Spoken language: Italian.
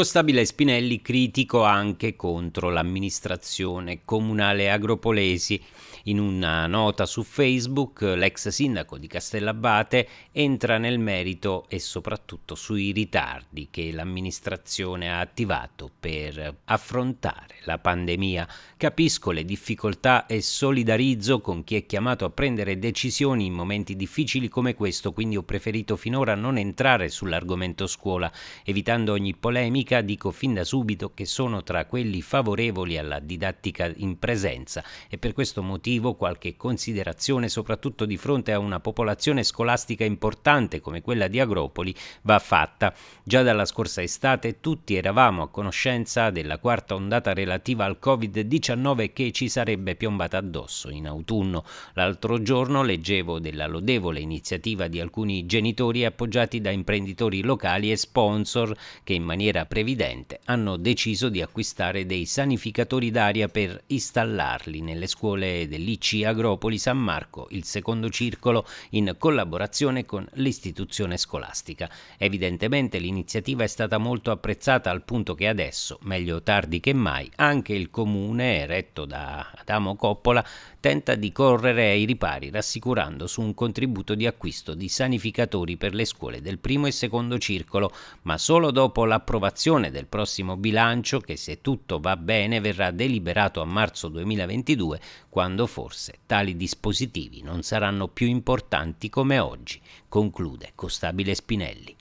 Costabile Spinelli critico anche contro l'amministrazione comunale agropolesi. In una nota su Facebook l'ex sindaco di Castellabate entra nel merito e soprattutto sui ritardi che l'amministrazione ha attivato per affrontare la pandemia. Capisco le difficoltà e solidarizzo con chi è chiamato a prendere decisioni in momenti difficili come questo, quindi ho preferito finora non entrare sull'argomento scuola, evitando ogni polemica didattica, dico fin da subito che sono tra quelli favorevoli alla didattica in presenza e per questo motivo qualche considerazione, soprattutto di fronte a una popolazione scolastica importante come quella di Agropoli, va fatta. Già dalla scorsa estate tutti eravamo a conoscenza della quarta ondata relativa al Covid-19 che ci sarebbe piombata addosso in autunno. L'altro giorno leggevo della lodevole iniziativa di alcuni genitori appoggiati da imprenditori locali e sponsor che in maniera previdente hanno deciso di acquistare dei sanificatori d'aria per installarli nelle scuole dell'IC Agropoli San Marco, il secondo circolo, in collaborazione con l'istituzione scolastica. Evidentemente l'iniziativa è stata molto apprezzata al punto che adesso, meglio tardi che mai, anche il comune, retto da Adamo Coppola, tenta di correre ai ripari rassicurando su un contributo di acquisto di sanificatori per le scuole del primo e secondo circolo, ma solo dopo l'approvazione approvazione del prossimo bilancio che se tutto va bene verrà deliberato a marzo 2022 quando forse tali dispositivi non saranno più importanti come oggi, conclude Costabile Spinelli.